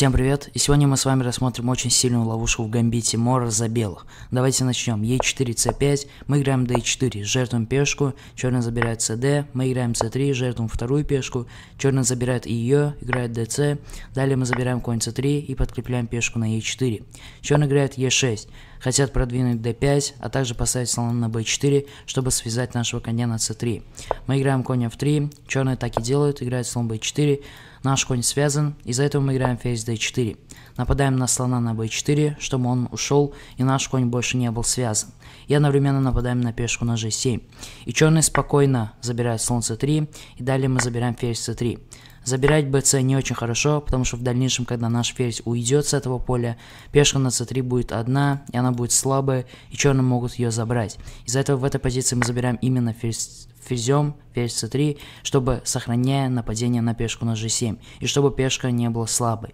Всем привет, и сегодня мы с вами рассмотрим очень сильную ловушку в гамбите Мора за белых. Давайте начнем. Е4, c 5 мы играем d4, жертвуем пешку, черный забирает cd, мы играем c3, жертвуем вторую пешку, черный забирает ее, играет dc, далее мы забираем конь c3 и подкрепляем пешку на e4. Черный играет e6, хотят продвинуть d5, а также поставить слон на b4, чтобы связать нашего коня на c3. Мы играем коня в 3, черные так и делают, играют слон b4, наш конь связан, из-за этого мы играем ферзь d4. Нападаем на слона на b4, чтобы он ушел и наш конь больше не был связан. И одновременно нападаем на пешку на g7. И черные спокойно забирают слон c3, и далее мы забираем ферзь c3. Забирать БЦ не очень хорошо, потому что в дальнейшем, когда наш ферзь уйдет с этого поля, пешка на c3 будет одна, и она будет слабая, и черные могут ее забрать. Из-за этого в этой позиции мы забираем именно ферзь, ферзем, ферзь c3, чтобы сохраняя нападение на пешку на g7, и чтобы пешка не была слабой.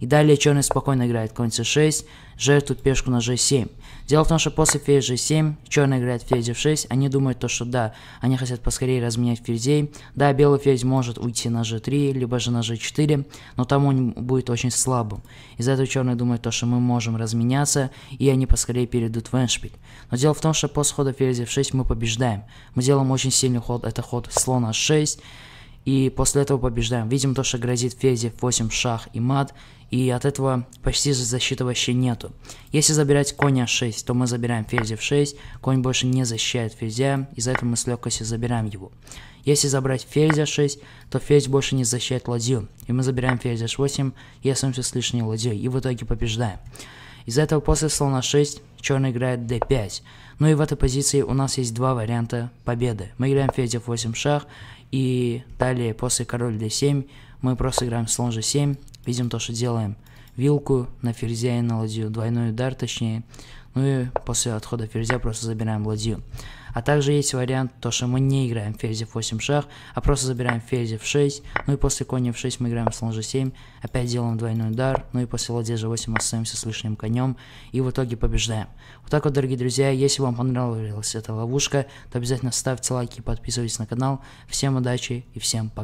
И далее черный спокойно играет конь c6, жертвует пешку на g7. Дело в том, что после ферзь g7, черный играет ферзь f6, они думают то, что да, они хотят поскорее разменять ферзей, да, белый ферзь может уйти на g3, либо же на g4, но там он будет очень слабым. Из-за этого черный думает то, что мы можем разменяться, и они поскорее перейдут в эншпиль. Но дело в том, что после хода ферзь f6 мы побеждаем, мы делаем очень сильный ход, это ход слона h6. И после этого побеждаем. Видим то, что грозит ферзь 8 шах и мат. И от этого почти же защиты вообще нету. Если забирать коня 6, то мы забираем ферзь f6. Конь больше не защищает ферзя. Из-за этого мы с легкостью забираем его. Если забрать ферзь 6, то ферзь больше не защищает ладью. И мы забираем ферзь h8 и остаемся с лишней ладьей. И в итоге побеждаем. Из-за этого после слона 6 черный играет d5. Ну и в этой позиции у нас есть два варианта победы. Мы играем ферзь f8 шах, и далее после король d7 мы просто играем слон g7, видим то, что делаем вилку на ферзя и на ладью. Двойной удар, точнее. Ну и после отхода ферзя просто забираем ладью. А также есть вариант, то что мы не играем ферзь f8 шах, а просто забираем ферзь f6, ну и после коня в 6 мы играем слон g7, опять делаем двойной удар, ну и после ладья g8 остаемся с лишним конем, и в итоге побеждаем. Вот так вот, дорогие друзья, если вам понравилась эта ловушка, то обязательно ставьте лайки подписывайтесь на канал. Всем удачи и всем пока.